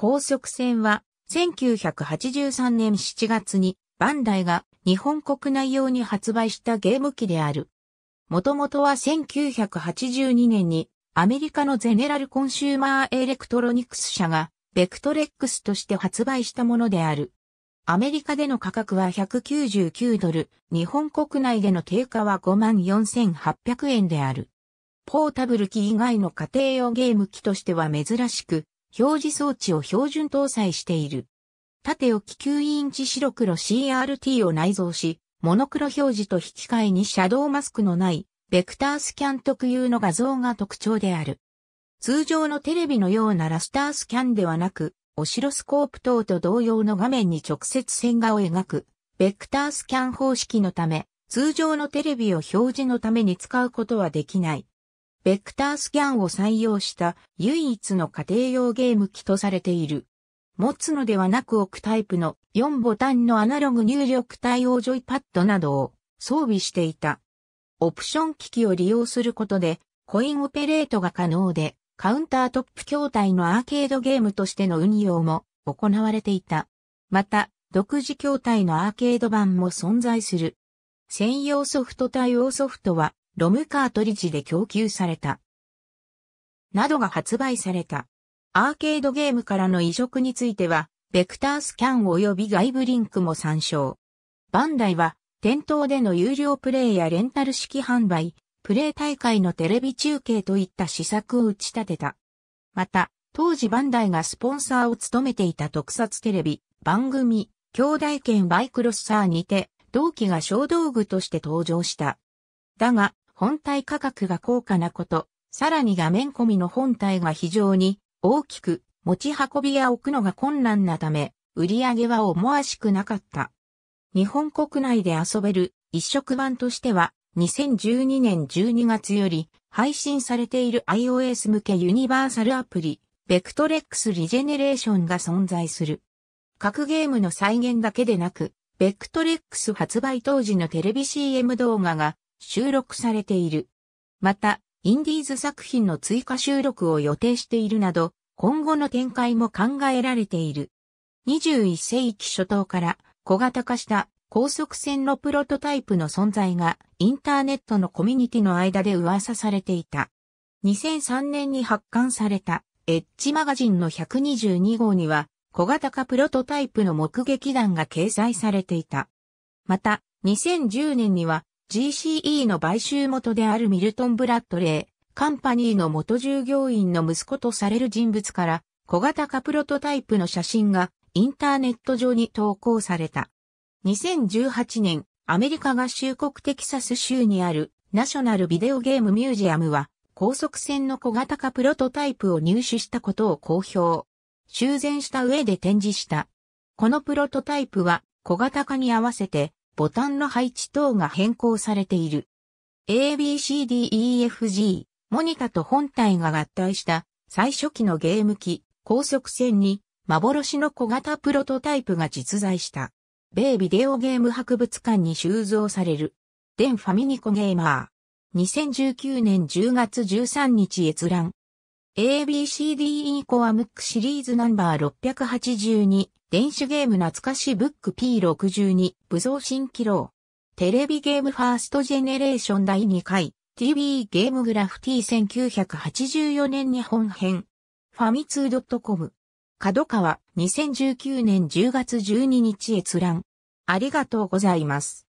高速船は、1983年7月に、バンダイが日本国内用に発売したゲーム機である。もともとは1982年にアメリカのゼネラルコンシューマーエレクトロニクス社がベクトレックスとして発売したものである。アメリカでの価格は199ドル、日本国内での定価は54,800円である。ポータブル機以外の家庭用ゲーム機としては珍しく、表示装置を標準搭載している。縦置き9インチ白黒 CRT を内蔵し、モノクロ表示と引き換えにシャドウマスクのない、ベクタースキャン特有の画像が特徴である。通常のテレビのようなラスタースキャンではなく、オシロスコープ等と同様の画面に直接線画を描く、ベクタースキャン方式のため、通常のテレビを表示のために使うことはできない。ベクタースキャンを採用した唯一の家庭用ゲーム機とされている。持つのではなく置くタイプの4ボタンのアナログ入力対応ジョイパッドなどを装備していた。オプション機器を利用することでコインオペレートが可能でカウンタートップ筐体のアーケードゲームとしての運用も行われていた。また、独自筐体のアーケード版も存在する。専用ソフト対応ソフトはロムカートリッジで供給された。などが発売された。アーケードゲームからの移植については、ベクタースキャン及び外部リンクも参照。バンダイは、店頭での有料プレイやレンタル式販売、プレイ大会のテレビ中継といった施策を打ち立てた。また、当時バンダイがスポンサーを務めていた特撮テレビ、番組、兄弟兼バイクロッサーにて、同期が小道具として登場した。だが、本体価格が高価なこと、さらに画面込みの本体が非常に大きく持ち運びや置くのが困難なため、売り上げは思わしくなかった。日本国内で遊べる一色版としては、2012年12月より配信されている iOS 向けユニバーサルアプリ、ベクトレックスリジェネレーションが存在する。各ゲームの再現だけでなく、ベクトレックス発売当時のテレビ CM 動画が収録されている。また、インディーズ作品の追加収録を予定しているなど、今後の展開も考えられている。21世紀初頭から小型化した高速線のプロトタイプの存在がインターネットのコミュニティの間で噂されていた。2003年に発刊されたエッジマガジンの122号には小型化プロトタイプの目撃談が掲載されていた。また、2010年には GCE の買収元であるミルトン・ブラッドレー、カンパニーの元従業員の息子とされる人物から、小型化プロトタイプの写真がインターネット上に投稿された。2018年、アメリカ合衆国テキサス州にあるナショナルビデオゲームミュージアムは、高速船の小型化プロトタイプを入手したことを公表。修繕した上で展示した。このプロトタイプは小型化に合わせてボタンの配置等が変更されている。ABCDEFG、モニタと本体が合体した最初期のゲーム機、高速線に幻の小型プロトタイプが実在した。米ビデオゲーム博物館に収蔵される。デンファミニコゲーマー。2019年10月13日閲覧。ABCDE コアムックシリーズナンバー682、電子ゲーム懐かしブック P62、武蔵新記録テレビゲームファーストジェネレーション第2回、TV ゲームグラフ T1984 年日本編。ファミツー .com。角川、2019年10月12日閲覧。ありがとうございます。